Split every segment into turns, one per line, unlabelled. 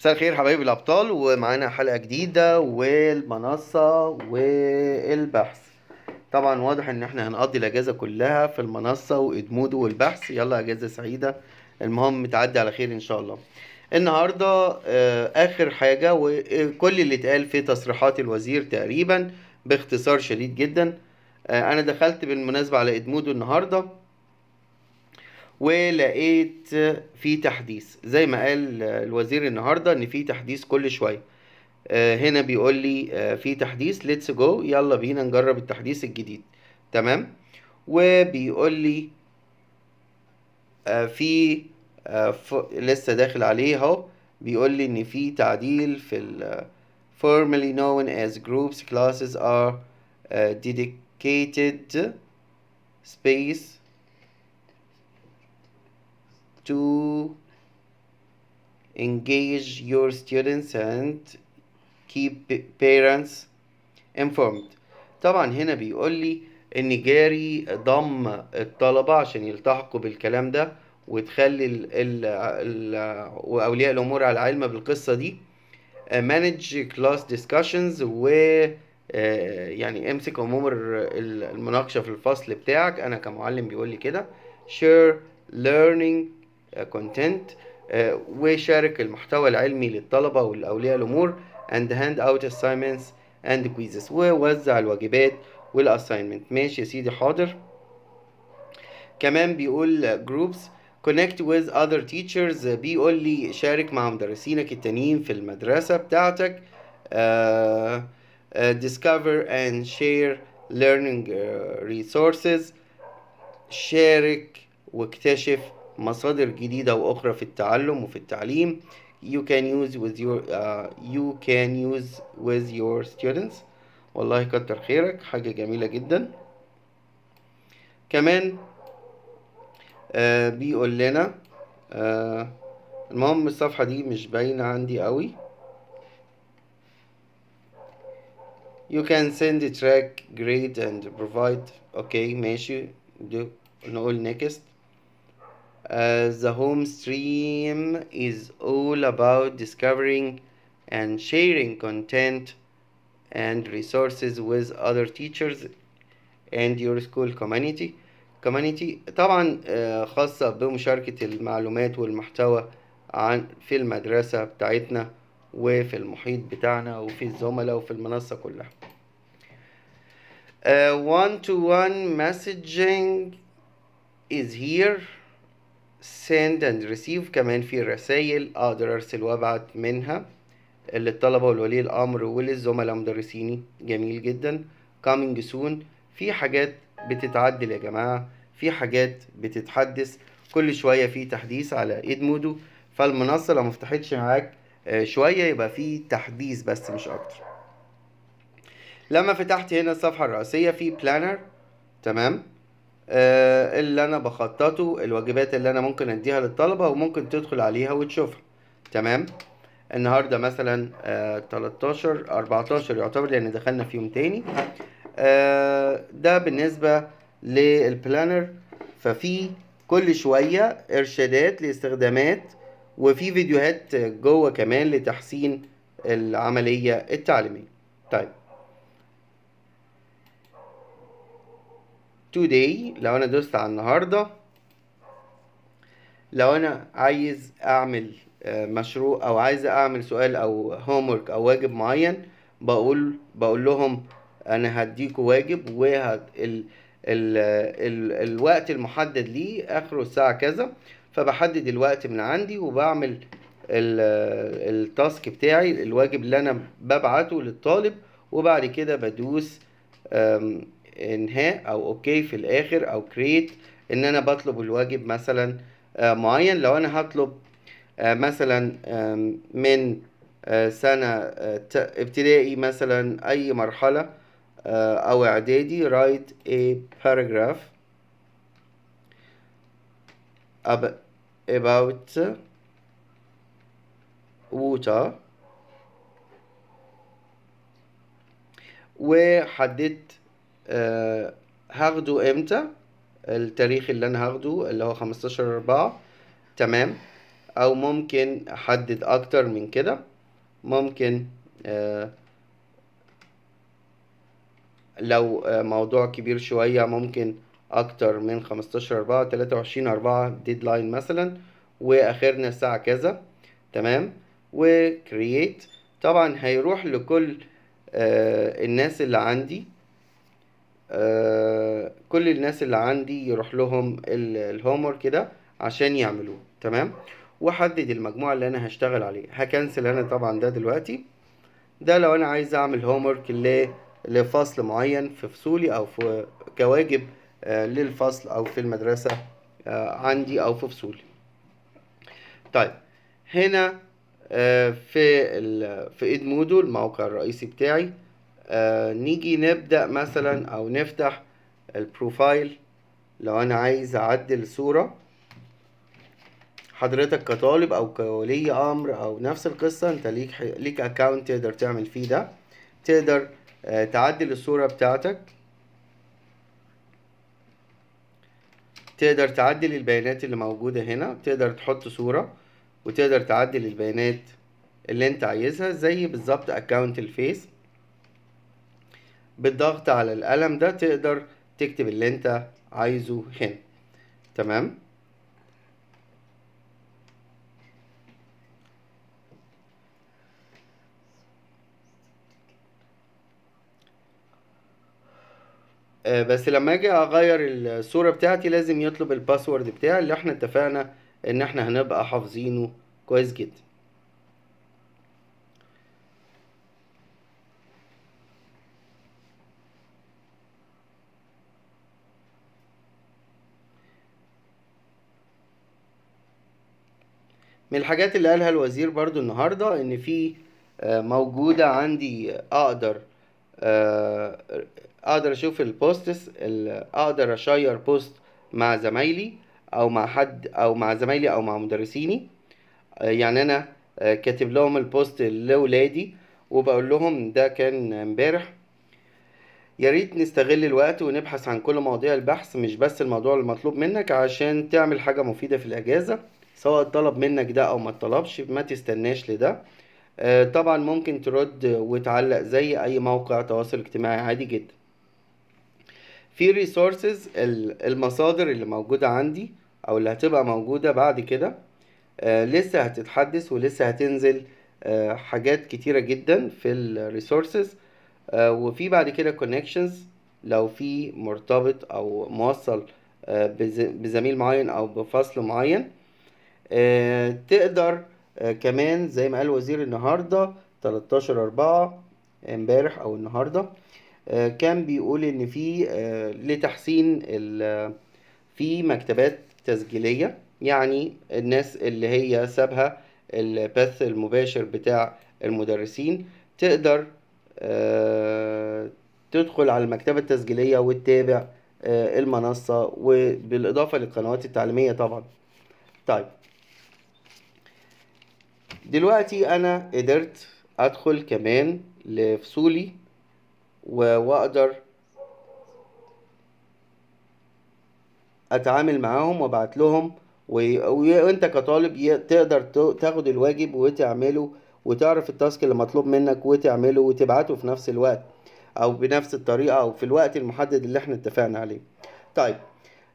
مساء الخير حبايب الابطال ومعانا حلقه جديده والمنصه والبحث طبعا واضح ان احنا هنقضي الاجازه كلها في المنصه وادمود والبحث يلا اجازه سعيده المهم تعدي على خير ان شاء الله النهارده آه، اخر حاجه وكل اللي اتقال في تصريحات الوزير تقريبا باختصار شديد جدا آه، انا دخلت بالمناسبه على ادمود النهارده ولقيت في تحديث زي ما قال الوزير النهارده ان في تحديث كل شويه آه، هنا بيقول لي آه، في تحديث ليتس جو يلا بينا نجرب التحديث الجديد تمام وبيقول لي آه، في لسه داخل عليه اهو بيقول لي ان في تعديل في ال formerly known as groups classes are dedicated space to engage your students and keep parents informed طبعا هنا بيقول لي ان جاري ضم الطلبة عشان يلتحقوا بالكلام ده وتخلي ال ال واولياء الامور على علم بالقصة دي آه، manage class discussions و آه، يعني امسك امور المناقشة في الفصل بتاعك انا كمعلم بيقول لي كده share learning كونتنت آه، آه، وشارك المحتوى العلمي للطلبة والأولياء الأمور and hand out assignments and quizzes ووزع الواجبات والاساينمنت ماشي يا سيدي حاضر كمان بيقول groups connect with other teachers بيقول لي شارك مع مدرسينك التانيين في المدرسة بتاعتك uh, uh, discover and share learning uh, resources شارك واكتشف مصادر جديدة وأخرى في التعلم وفي التعليم you can use with your uh, you can use with your students والله كتر خيرك حاجة جميلة جدا كمان آه بيقول لنا آه المهم الصفحة دي مش باينة عندي قوي you can send a track grade and provide okay ماشي نقول next uh, the home stream is all about discovering and sharing content and resources with other teachers and your school community community طبعا خاصة بمشاركة المعلومات والمحتوى عن في المدرسة بتاعتنا وفي المحيط بتاعنا وفي الزملاء وفي المنصة كلها one to one messaging is here send and receive كمان في رسائل اقدر ارسل وابعت منها للطلبة ولولي الامر وللزملاء مدرسيني جميل جدا coming soon في حاجات بتتعدل يا جماعة في حاجات بتتحدث كل شوية في تحديث على ادمودو فالمنصة لو مفتحتش معاك آه، شوية يبقى في تحديث بس مش اكتر لما فتحت هنا الصفحة الرئيسية في بلانر تمام آه، اللي انا بخططه الواجبات اللي انا ممكن اديها للطلبة وممكن تدخل عليها وتشوفها تمام النهاردة مثلا آه، تلتاشر 13 14 يعتبر لان دخلنا في يوم تاني آه، ده بالنسبة للبلانر ففي كل شوية ارشادات لاستخدامات وفي فيديوهات جوه كمان لتحسين العملية التعليمية طيب today لو انا دوست على النهارده لو انا عايز اعمل آه، مشروع او عايز اعمل سؤال او هومورك او واجب معين بقول بقول لهم انا هديكوا واجب وهد ال ال ال الوقت المحدد ليه اخره الساعه كذا فبحدد الوقت من عندي وبعمل التاسك بتاعي الواجب اللي انا ببعته للطالب وبعد كده بدوس انهاء او اوكي في الاخر او كريت ان انا بطلب الواجب مثلا آه، معين لو انا هطلب آه، مثلا من آه، سنة ابتدائي مثلا اي مرحلة او اعدادي write a paragraph about water وحددت أه هاخده امتى التاريخ اللي انا هاخده اللي هو 15 أربعة تمام او ممكن احدد اكتر من كده ممكن آه، لو آه، موضوع كبير شوية ممكن أكتر من خمستاشر أربعة تلاتة وعشرين أربعة ديدلاين مثلا وآخرنا الساعة كذا تمام وكرييت طبعا هيروح لكل آه، الناس اللي عندي آه، كل الناس اللي عندي يروح لهم الهومور كده عشان يعملوه تمام واحدد المجموعه اللي انا هشتغل عليه هكنسل انا طبعا ده دلوقتي ده لو انا عايز اعمل هومورك لفصل معين في فصولي او في كواجب آه، للفصل او في المدرسه آه، عندي او في فصولي طيب هنا في في ادمودو الموقع الرئيسي بتاعي آه، نيجي نبدأ مثلا أو نفتح البروفايل لو أنا عايز أعدل صورة حضرتك كطالب أو كولي أمر أو نفس القصة أنت ليك ليك أكاونت تقدر تعمل فيه ده تقدر آه، تعدل الصورة بتاعتك تقدر تعدل البيانات اللي موجودة هنا تقدر تحط صورة وتقدر تعدل البيانات اللي انت عايزها زي بالظبط اكونت الفيس بالضغط على القلم ده تقدر تكتب اللي انت عايزه هنا تمام آه، بس لما اجي اغير الصوره بتاعتي لازم يطلب الباسورد بتاعي اللي احنا اتفقنا ان احنا هنبقى حافظينه كويس جدا من الحاجات اللي قالها الوزير برضو النهاردة ان في آه، موجودة عندي آه، اقدر آه، اقدر اشوف البوستس اقدر اشير بوست مع زمايلي او مع حد او مع زمايلي او مع مدرسيني يعني انا كاتب لهم البوست لولادي وبقول لهم ده كان امبارح يا ريت نستغل الوقت ونبحث عن كل مواضيع البحث مش بس الموضوع المطلوب منك عشان تعمل حاجة مفيدة في الأجازة سواء طلب منك ده او ما طلبش ما تستناش لده آه، طبعا ممكن ترد وتعلق زي اي موقع تواصل اجتماعي عادي جدا في ريسورسز المصادر اللي موجودة عندي او اللي هتبقى موجودة بعد كده آه، لسه هتتحدث ولسه هتنزل آه، حاجات كتيرة جدا في الريسورسز وفي بعد كده كونكشنز لو في مرتبط او موصل بزميل معين او بفصل معين آه، تقدر آه، كمان زي ما قال وزير النهارده 13 أربعة امبارح او النهارده آه، كان بيقول ان في لتحسين في مكتبات تسجيليه يعني الناس اللي هي سابها البث المباشر بتاع المدرسين تقدر تدخل على المكتبة التسجيلية وتتابع المنصة وبالإضافة للقنوات التعليمية طبعا طيب دلوقتي انا قدرت ادخل كمان لفصولي واقدر اتعامل معاهم وابعت لهم وانت كطالب تقدر تاخد الواجب وتعمله وتعرف التاسك اللي مطلوب منك وتعمله وتبعته في نفس الوقت او بنفس الطريقه او في الوقت المحدد اللي احنا اتفقنا عليه طيب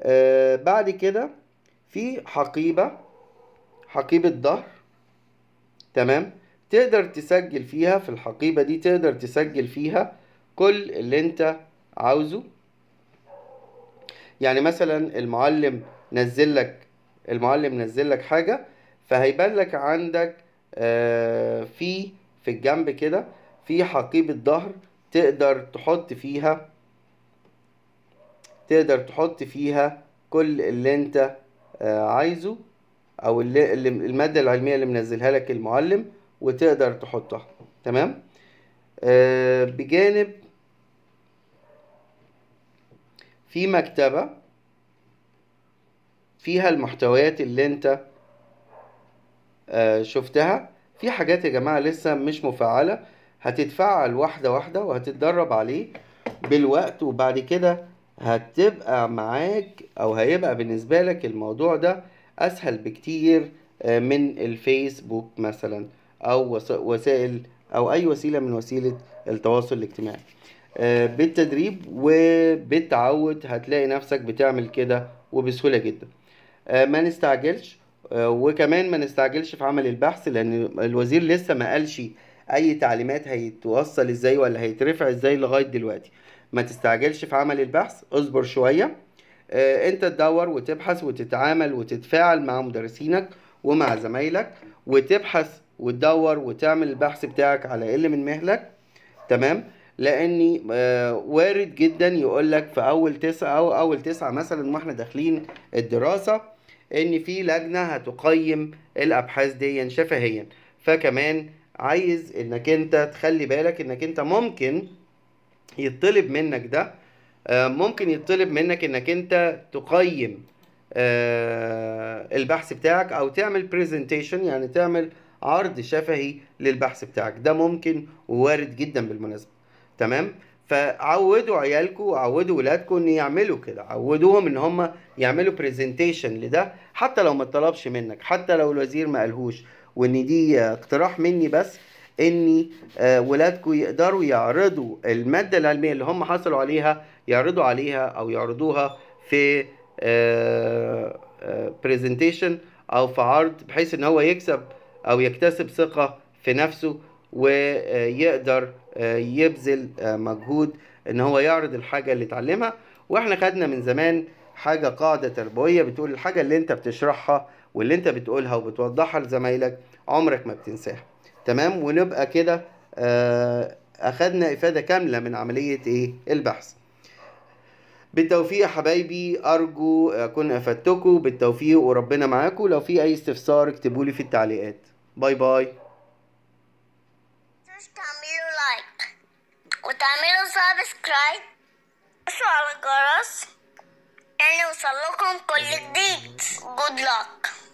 آه بعد كده في حقيبه حقيبه ظهر تمام تقدر تسجل فيها في الحقيبة دي تقدر تسجل فيها كل اللي انت عاوزه يعني مثلا المعلم نزل لك المعلم نزل لك حاجة فهيبان لك عندك آه، في في الجنب كده في حقيبة ظهر تقدر تحط فيها تقدر تحط فيها كل اللي انت آه، عايزه او الماده العلميه اللي منزلها لك المعلم وتقدر تحطها تمام آه، بجانب في مكتبه فيها المحتويات اللي انت آه، شفتها في حاجات يا جماعه لسه مش مفعله هتتفعل واحده واحده وهتتدرب عليه بالوقت وبعد كده هتبقى معاك او هيبقى بالنسبه لك الموضوع ده اسهل بكتير آه، من الفيسبوك مثلا او وسائل او اي وسيله من وسيله التواصل الاجتماعي آه، بالتدريب وبالتعود هتلاقي نفسك بتعمل كده وبسهوله جدا آه، ما نستعجلش وكمان ما نستعجلش في عمل البحث لان الوزير لسه ما قالش اي تعليمات هيتوصل ازاي ولا هيترفع ازاي لغايه دلوقتي ما تستعجلش في عمل البحث اصبر شويه آه، انت تدور وتبحث وتتعامل وتتفاعل مع مدرسينك ومع زمايلك وتبحث وتدور وتعمل البحث بتاعك على اقل من مهلك تمام لاني آه، وارد جدا يقول لك في اول تسعة او اول تسعة مثلا واحنا داخلين الدراسة ان في لجنة هتقيم الابحاث دي شفهيا فكمان عايز انك انت تخلي بالك انك انت ممكن يطلب منك ده آه، ممكن يطلب منك انك انت تقيم آه، البحث بتاعك او تعمل بريزنتيشن يعني تعمل عرض شفهي للبحث بتاعك ده ممكن وارد جدا بالمناسبه تمام فعودوا عيالكم وعودوا ولادكم ان يعملوا كده عودوهم ان هم يعملوا بريزنتيشن لده حتى لو ما طلبش منك حتى لو الوزير ما قالهوش وان دي اقتراح مني بس ان آه، ولادكم يقدروا يعرضوا الماده العلميه اللي هم حصلوا عليها يعرضوا عليها او يعرضوها في برزنتيشن آه، آه، او في عرض بحيث ان هو يكسب او يكتسب ثقه في نفسه ويقدر آه، يبذل مجهود ان هو يعرض الحاجه اللي اتعلمها واحنا خدنا من زمان حاجه قاعده تربويه بتقول الحاجه اللي انت بتشرحها واللي انت بتقولها وبتوضحها لزمايلك عمرك ما بتنساها تمام ونبقى كده اخدنا افاده كامله من عمليه ايه البحث بالتوفيق يا حبايبي ارجو اكون افدتكم بالتوفيق وربنا معاكم لو في اي استفسار اكتبوا لي في التعليقات باي باي تعملوا لايك وتعملوا سبسكرايب اشتركوا على الجرس يعني يوصل لكم كل جديد جود لك